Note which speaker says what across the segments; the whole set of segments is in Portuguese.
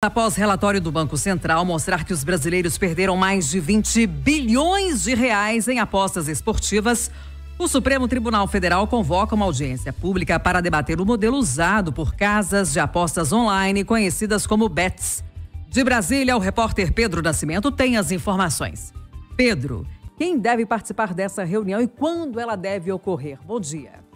Speaker 1: Após relatório do Banco Central mostrar que os brasileiros perderam mais de 20 bilhões de reais em apostas esportivas, o Supremo Tribunal Federal convoca uma audiência pública para debater o modelo usado por casas de apostas online conhecidas como bets. De Brasília, o repórter Pedro Nascimento tem as informações. Pedro, quem deve participar dessa reunião e quando ela deve ocorrer? Bom dia.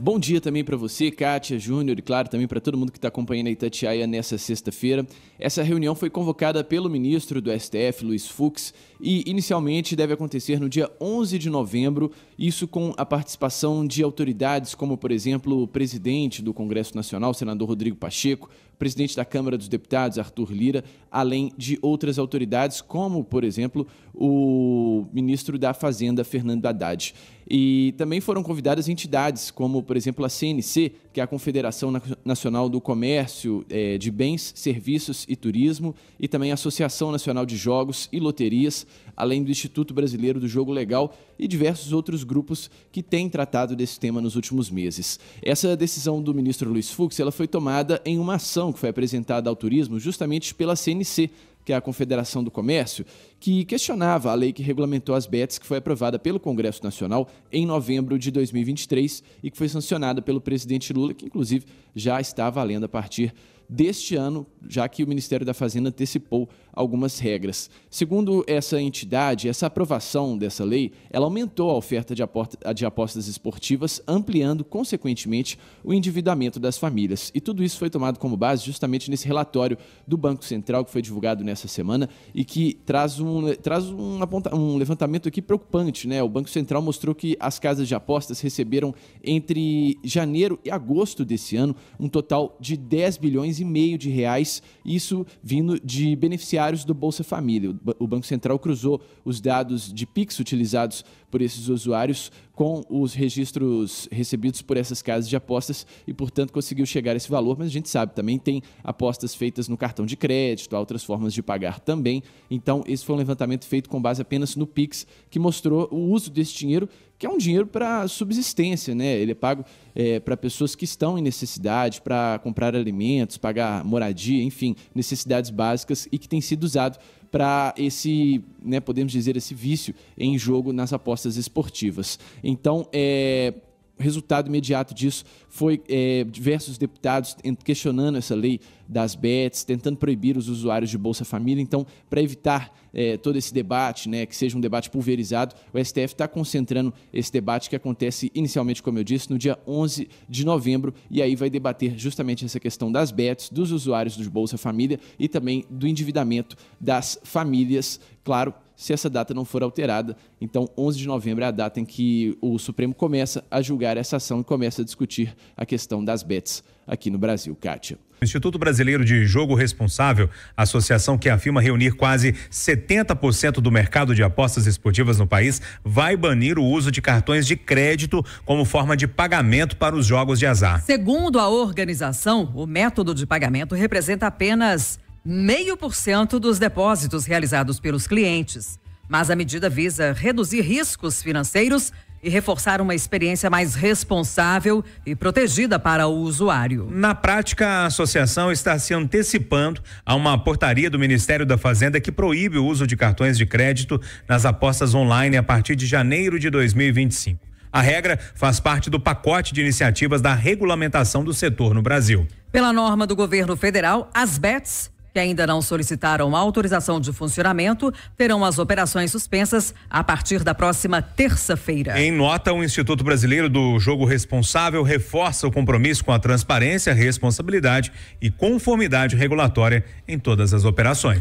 Speaker 2: Bom dia também para você, Kátia, Júnior e claro também para todo mundo que está acompanhando a Itatiaia nessa sexta-feira. Essa reunião foi convocada pelo ministro do STF, Luiz Fux, e inicialmente deve acontecer no dia 11 de novembro, isso com a participação de autoridades como, por exemplo, o presidente do Congresso Nacional, senador Rodrigo Pacheco, presidente da Câmara dos Deputados, Arthur Lira, além de outras autoridades como, por exemplo, o ministro da Fazenda, Fernando Haddad. E também foram convidadas entidades como por exemplo, a CNC, que é a Confederação Nacional do Comércio é, de Bens, Serviços e Turismo, e também a Associação Nacional de Jogos e Loterias, além do Instituto Brasileiro do Jogo Legal e diversos outros grupos que têm tratado desse tema nos últimos meses. Essa decisão do ministro Luiz Fux ela foi tomada em uma ação que foi apresentada ao turismo justamente pela CNC, que é a Confederação do Comércio, que questionava a lei que regulamentou as bets, que foi aprovada pelo Congresso Nacional em novembro de 2023 e que foi sancionada pelo presidente Lula, que inclusive já está valendo a partir deste ano, já que o Ministério da Fazenda antecipou algumas regras. Segundo essa entidade, essa aprovação dessa lei, ela aumentou a oferta de apostas esportivas, ampliando consequentemente o endividamento das famílias. E tudo isso foi tomado como base justamente nesse relatório do Banco Central que foi divulgado nessa semana e que traz um, traz um, um levantamento aqui preocupante, né? O Banco Central mostrou que as casas de apostas receberam entre janeiro e agosto desse ano um total de 10 bilhões e meio de reais, isso vindo de beneficiários do Bolsa Família. O Banco Central cruzou os dados de Pix utilizados por esses usuários com os registros recebidos por essas casas de apostas e, portanto, conseguiu chegar a esse valor, mas a gente sabe também tem apostas feitas no cartão de crédito, há outras formas de pagar também. Então, esse foi um levantamento feito com base apenas no Pix, que mostrou o uso desse dinheiro que é um dinheiro para subsistência, né? Ele é pago é, para pessoas que estão em necessidade, para comprar alimentos, pagar moradia, enfim, necessidades básicas e que tem sido usado para esse, né, podemos dizer, esse vício em jogo nas apostas esportivas. Então, é, resultado imediato disso foi é, diversos deputados questionando essa lei das bets, tentando proibir os usuários de Bolsa Família. Então, para evitar é, todo esse debate, né, que seja um debate pulverizado, o STF está concentrando esse debate que acontece inicialmente, como eu disse, no dia 11 de novembro, e aí vai debater justamente essa questão das bets, dos usuários de Bolsa Família e também do endividamento das famílias. Claro, se essa data não for alterada. Então, 11 de novembro é a data em que o Supremo começa a julgar essa ação e começa a discutir a questão das bets aqui no Brasil. Kátia.
Speaker 3: O Instituto Brasileiro de Jogo Responsável, associação que afirma reunir quase 70% do mercado de apostas esportivas no país, vai banir o uso de cartões de crédito como forma de pagamento para os jogos de azar.
Speaker 1: Segundo a organização, o método de pagamento representa apenas meio por cento dos depósitos realizados pelos clientes. Mas a medida visa reduzir riscos financeiros e reforçar uma experiência mais responsável e protegida para o usuário.
Speaker 3: Na prática, a associação está se antecipando a uma portaria do Ministério da Fazenda que proíbe o uso de cartões de crédito nas apostas online a partir de janeiro de 2025. A regra faz parte do pacote de iniciativas da regulamentação do setor no Brasil.
Speaker 1: Pela norma do governo federal, as BETs que ainda não solicitaram autorização de funcionamento terão as operações suspensas a partir da próxima terça-feira. Em
Speaker 3: nota, o Instituto Brasileiro do Jogo Responsável reforça o compromisso com a transparência, responsabilidade e conformidade regulatória em todas as operações.